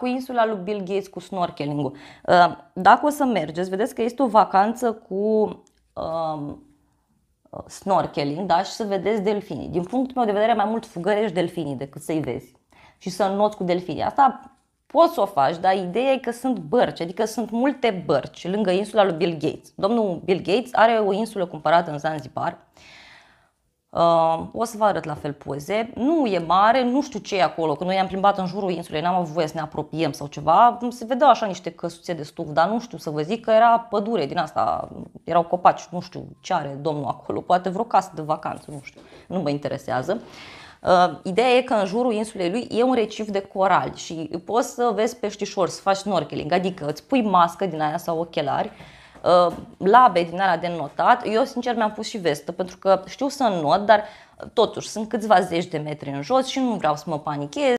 cu insula lui Bill Gates, cu snorkeling-ul. Uh, dacă o să mergeți, vedeți că este o vacanță cu um, uh, snorkeling da? și să vedeți delfinii. Din punctul meu de vedere, mai mult fugărești delfinii decât să-i vezi și să înnoți cu delfinii. Asta poți să o faci, dar ideea e că sunt bărci, adică sunt multe bărci lângă insula lui Bill Gates. Domnul Bill Gates are o insulă cumpărată în Zanzibar Uh, o să vă arăt la fel poze. Nu e mare, nu știu ce e acolo, că noi am plimbat în jurul insulei, n-am avut voie să ne apropiem sau ceva. Se vedeau așa niște căsuțe de stuf, dar nu știu să vă zic că era pădure din asta, erau copaci, nu știu ce are domnul acolo, poate vreo casă de vacanță, nu știu, nu mă interesează. Uh, ideea e că în jurul insulei lui e un recif de corali și poți să vezi peștișori, să faci snorkeling, adică îți pui mască din aia sau ochelari Uh, labe din alea de notat. Eu sincer mi-am pus și vestă pentru că știu să not, dar totuși sunt câțiva zeci de metri în jos și nu vreau să mă panichez.